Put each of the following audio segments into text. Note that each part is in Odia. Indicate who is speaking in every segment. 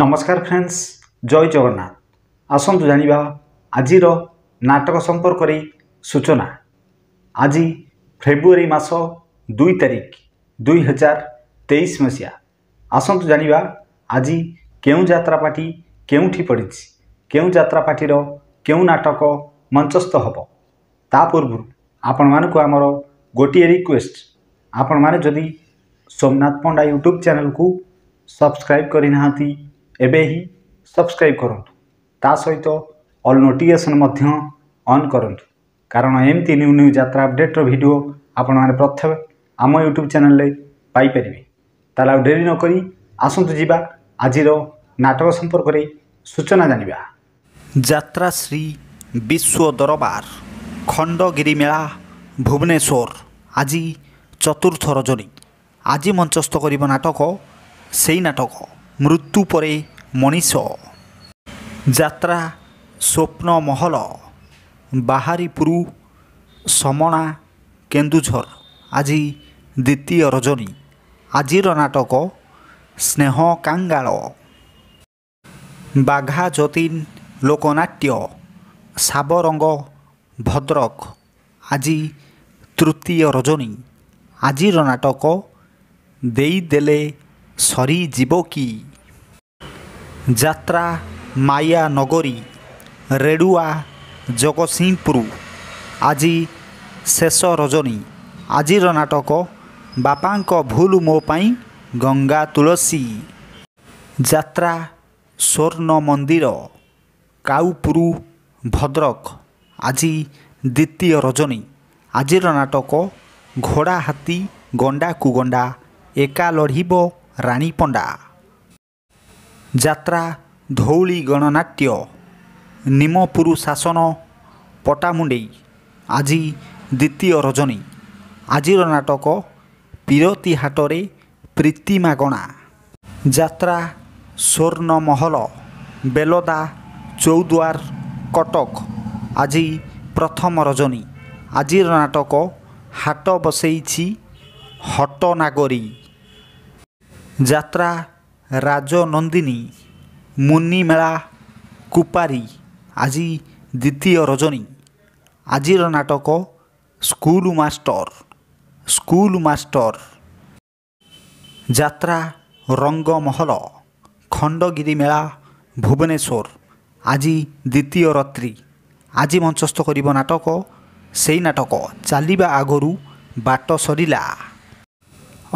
Speaker 1: ନମସ୍କାର ଫ୍ରେଣ୍ଡସ୍ ଜୟ ଜଗନ୍ନାଥ ଆସନ୍ତୁ ଜାଣିବା ଆଜିର ନାଟକ ସମ୍ପର୍କରେ ସୂଚନା ଆଜି ଫେବୃଆରୀ ମାସ ଦୁଇ ତାରିଖ ଦୁଇହଜାର ତେଇଶ ମସିହା ଆସନ୍ତୁ ଜାଣିବା ଆଜି କେଉଁ ଯାତ୍ରା ପାର୍ଟି କେଉଁଠି ପଡ଼ିଛି କେଉଁ ଯାତ୍ରା ପାର୍ଟିର କେଉଁ ନାଟକ ମଞ୍ଚସ୍ଥ ହେବ ତା ପୂର୍ବରୁ ଆପଣମାନଙ୍କୁ ଆମର ଗୋଟିଏ ରିକ୍ୱେଷ୍ଟ ଆପଣମାନେ ଯଦି ସୋମନାଥ ପଣ୍ଡା ୟୁଟ୍ୟୁବ୍ ଚ୍ୟାନେଲ୍କୁ ସବସ୍କ୍ରାଇବ୍ କରିନାହାନ୍ତି ଏବେ ହିଁ ସବସ୍କ୍ରାଇବ୍ କରନ୍ତୁ ତା ସହିତ ଅଲ୍ ନୋଟିଫିକେସନ୍ ମଧ୍ୟ ଅନ୍ କରନ୍ତୁ କାରଣ ଏମିତି ନ୍ୟୁ ନ୍ୟୁ ଯାତ୍ରା ଅପଡ଼େଟ୍ର ଭିଡ଼ିଓ ଆପଣମାନେ ପ୍ରଥମେ ଆମ ୟୁଟ୍ୟୁବ୍ ଚ୍ୟାନେଲ୍ରେ ପାଇପାରିବେ ତାହେଲେ ଆଉ ଡେରି ନକରି ଆସନ୍ତୁ ଯିବା ଆଜିର ନାଟକ ସମ୍ପର୍କରେ ସୂଚନା ଜାଣିବା ଯାତ୍ରା ଶ୍ରୀ ବିଶ୍ୱ ଦରବାର ଖଣ୍ଡଗିରି ମେଳା ଭୁବନେଶ୍ୱର ଆଜି ଚତୁର୍ଥ ରଜନୀ ଆଜି ମଞ୍ଚସ୍ଥ କରିବ ନାଟକ ସେଇ ନାଟକ ମୃତ୍ୟୁ ପରେ ମଣିଷ ଯାତ୍ରା ସ୍ୱପ୍ନ ମହଲ ବାହାରିପୁର ସମଣା କେନ୍ଦୁଝର ଆଜି ଦ୍ୱିତୀୟ ରଜନୀ ଆଜିର ନାଟକ ସ୍ନେହ କାଙ୍ଗାଳ ବାଘା ଯତୀନ ଲୋକନାଟ୍ୟ ସାବରଙ୍ଗ ଭଦ୍ରକ ଆଜି ତୃତୀୟ ରଜନୀ ଆଜିର ନାଟକ ଦେଇଦେଲେ ସରିଯିବ କି ଯାତ୍ରା ମାୟା ନଗରୀ ରେଡ଼ୁଆ ଜଗତସିଂହପୁର ଆଜି ଶେଷ ରଜନୀ ଆଜିର ନାଟକ ବାପାଙ୍କ ଭୁଲ ମୋ ପାଇଁ ଗଙ୍ଗା ତୁଳସୀ ଯାତ୍ରା ସ୍ୱର୍ଣ୍ଣ ମନ୍ଦିର କାଉପୁରୁ ଭଦ୍ରକ ଆଜି ଦ୍ୱିତୀୟ ରଜନୀ ଆଜିର ନାଟକ ଘୋଡ଼ା ହାତୀ ଗଣ୍ଡା କୁଗଣ୍ଡା ଏକା ଲଢ଼ିବ ରାଣୀ ପଣ୍ଡା ଯାତ୍ରା ଧଉଳି ଗଣନାଟ୍ୟ ନିମପୁରୁ ଶାସନ ପଟାମୁଣ୍ଡେଇ ଆଜି ଦ୍ୱିତୀୟ ରଜନୀ ଆଜିର ନାଟକ ପିରତି ହାଟରେ ପ୍ରୀତିମାଗଣା ଯାତ୍ରା ସ୍ୱର୍ଣ୍ଣମହଲ ବେଲଦା ଚୌଦ୍ୱାର କଟକ ଆଜି ପ୍ରଥମ ରଜନୀ ଆଜିର ନାଟକ ହାଟ ବସେଇଛି ହଟ ନାଗରୀ ଯାତ୍ରା ରାଜନନ୍ଦିନୀ ମୁନିମେଳା କୁପାରୀ ଆଜି ଦ୍ୱିତୀୟ ରଜନୀ ଆଜିର ନାଟକ ସ୍କୁଲ ମାଷ୍ଟର ସ୍କୁଲ ମାଷ୍ଟର ଯାତ୍ରା ରଙ୍ଗମହଲ ଖଣ୍ଡଗିରି ମେଳା ଭୁବନେଶ୍ୱର ଆଜି ଦ୍ୱିତୀୟ ରାତ୍ରି ଆଜି ମଞ୍ଚସ୍ଥ କରିବ ନାଟକ ସେଇ ନାଟକ ଚାଲିବା ଆଗରୁ ବାଟ ସରିଲା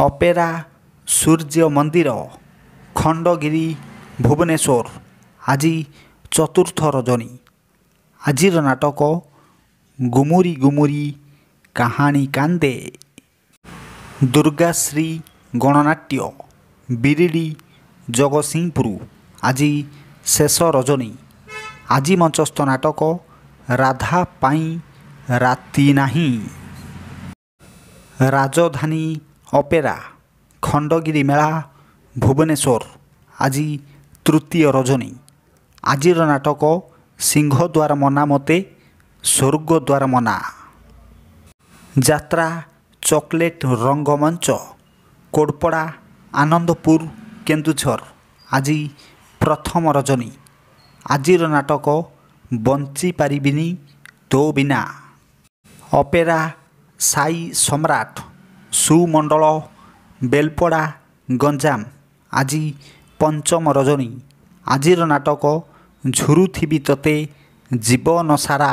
Speaker 1: ଅପେରା ସୂର୍ଯ୍ୟ ମନ୍ଦିର ଖଣ୍ଡଗିରି ଭୁବନେଶ୍ୱର ଆଜି ଚତୁର୍ଥ ରଜନୀ ଆଜିର ନାଟକ ଗୁମୁରି ଗୁମୁରି କାହାଣୀ କାନ୍ଦେ ଦୁର୍ଗାଶ୍ରୀ ଗଣନାଟ୍ୟ ବିରିଡ଼ି ଜଗତସିଂହପୁର ଆଜି ଶେଷ ରଜନୀ ଆଜି ମଞ୍ଚସ୍ଥ ନାଟକ ରାଧା ପାଇଁ ରାତି ନାହିଁ ରାଜଧାନୀ ଅପେରା ଖଣ୍ଡଗିରି ମେଳା ଭୁବନେଶ୍ୱର ଆଜି ତୃତୀୟ ରଜନୀ ଆଜିର ନାଟକ ସିଂହଦ୍ୱାର ମନା ମୋତେ ସ୍ୱର୍ଗଦ୍ୱାର ମନା ଯାତ୍ରା ଚକୋଲେଟ୍ ରଙ୍ଗମଞ୍ଚ କୋଡ଼ପଡ଼ା ଆନନ୍ଦପୁର କେନ୍ଦୁଝର ଆଜି ପ୍ରଥମ ରଜନୀ ଆଜିର ନାଟକ ବଞ୍ଚିପାରିବିନି ତୋ ବିନା ଅପେରା ସାଇ ସମ୍ରାଟ ସୁମଣ୍ଡଳ ବେଲପଡ଼ା ଗଞ୍ଜାମ ଆଜି ପଞ୍ଚମ ରଜନୀ ଆଜିର ନାଟକ ଝୁରୁଥିବି ତୋତେ ଜୀବନ ସାରା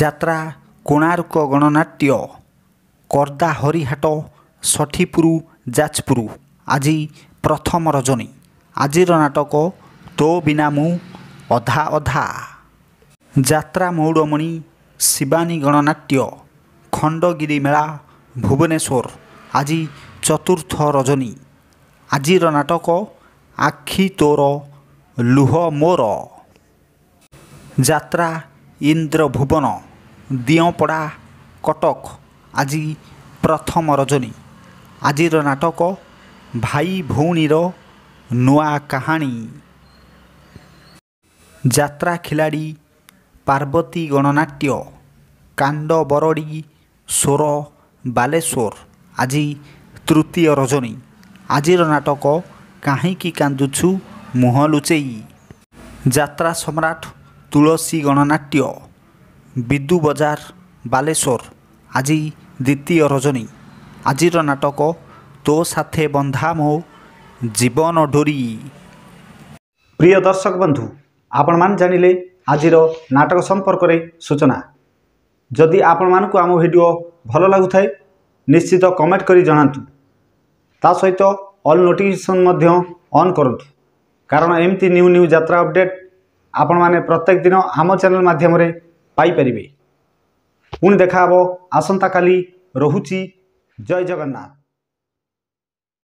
Speaker 1: ଯାତ୍ରା କୋଣାର୍କ ଗଣନାଟ୍ୟ କର୍ଦା ହରିହାଟ ଷଠିପୁର ଯାଜପୁର ଆଜି ପ୍ରଥମ ରଜନୀ ଆଜିର ନାଟକ ତୋ ବିନା ମୁଁ ଅଧା ଅଧା ଯାତ୍ରା ମୌଡ଼ମଣି ଶିବାନୀ ଗଣନାଟ୍ୟ ଖଣ୍ଡଗିରି ମେଳା ଭୁବନେଶ୍ୱର ଆଜି ଚତୁର୍ଥ ରଜନୀ ଆଜିର ନାଟକ ଆଖି ତୋର ଲୁହ ମୋର ଯାତ୍ରା ଇନ୍ଦ୍ରଭୁବନ ଦିଅଁପଡ଼ା କଟକ ଆଜି ପ୍ରଥମ ରଜନୀ ଆଜିର ନାଟକ ଭାଇ ଭଉଣୀର ନୂଆ କାହାଣୀ जा खेलाडी पर्वती गणनाट्य काण्ड बरडी स्वर बालेश्वर आज तृतीय रजनी आज नाटक काहीँक काँदुछु मुह लुचे जा सम तुलसी गणनाट्य विदु बजार बालेश्वर आज द्वितीय रजनी आज नाटक तो साथे बन्धा मो जीवन डोरी प्रिय दर्शक बन्धु ଆପଣମାନେ ଜାଣିଲେ ଆଜିର ନାଟକ ସମ୍ପର୍କରେ ସୂଚନା ଯଦି ଆପଣମାନଙ୍କୁ ଆମ ଭିଡ଼ିଓ ଭଲ ଲାଗୁଥାଏ ନିଶ୍ଚିତ କମେଣ୍ଟ କରି ଜଣାନ୍ତୁ ତା ସହିତ ଅଲ୍ ନୋଟିଫିକେସନ୍ ମଧ୍ୟ ଅନ୍ କରନ୍ତୁ କାରଣ ଏମିତି ନ୍ୟୁ ନ୍ୟୁ ଯାତ୍ରା ଅପଡ଼େଟ୍ ଆପଣମାନେ ପ୍ରତ୍ୟେକ ଦିନ ଆମ ଚ୍ୟାନେଲ୍ ମାଧ୍ୟମରେ ପାଇପାରିବେ ପୁଣି ଦେଖା ହେବ ଆସନ୍ତାକାଲି ରହୁଛି ଜୟ ଜଗନ୍ନାଥ